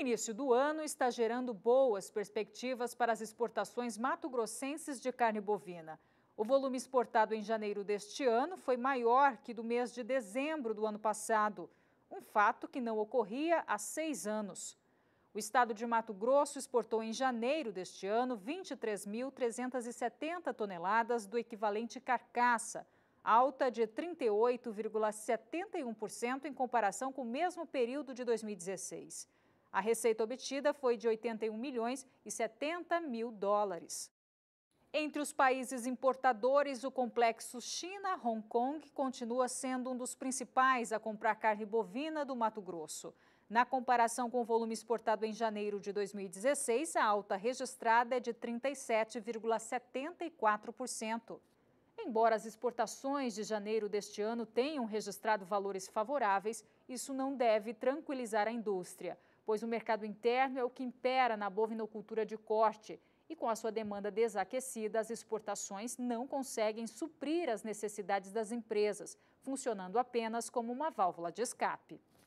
início do ano está gerando boas perspectivas para as exportações mato-grossenses de carne bovina. O volume exportado em janeiro deste ano foi maior que do mês de dezembro do ano passado, um fato que não ocorria há seis anos. O estado de Mato Grosso exportou em janeiro deste ano 23.370 toneladas do equivalente carcaça, alta de 38,71% em comparação com o mesmo período de 2016. A receita obtida foi de 81 milhões e 70 mil dólares. Entre os países importadores, o complexo China-Hong Kong continua sendo um dos principais a comprar carne bovina do Mato Grosso. Na comparação com o volume exportado em janeiro de 2016, a alta registrada é de 37,74%. Embora as exportações de janeiro deste ano tenham registrado valores favoráveis, isso não deve tranquilizar a indústria pois o mercado interno é o que impera na bovinocultura de corte e com a sua demanda desaquecida, as exportações não conseguem suprir as necessidades das empresas, funcionando apenas como uma válvula de escape.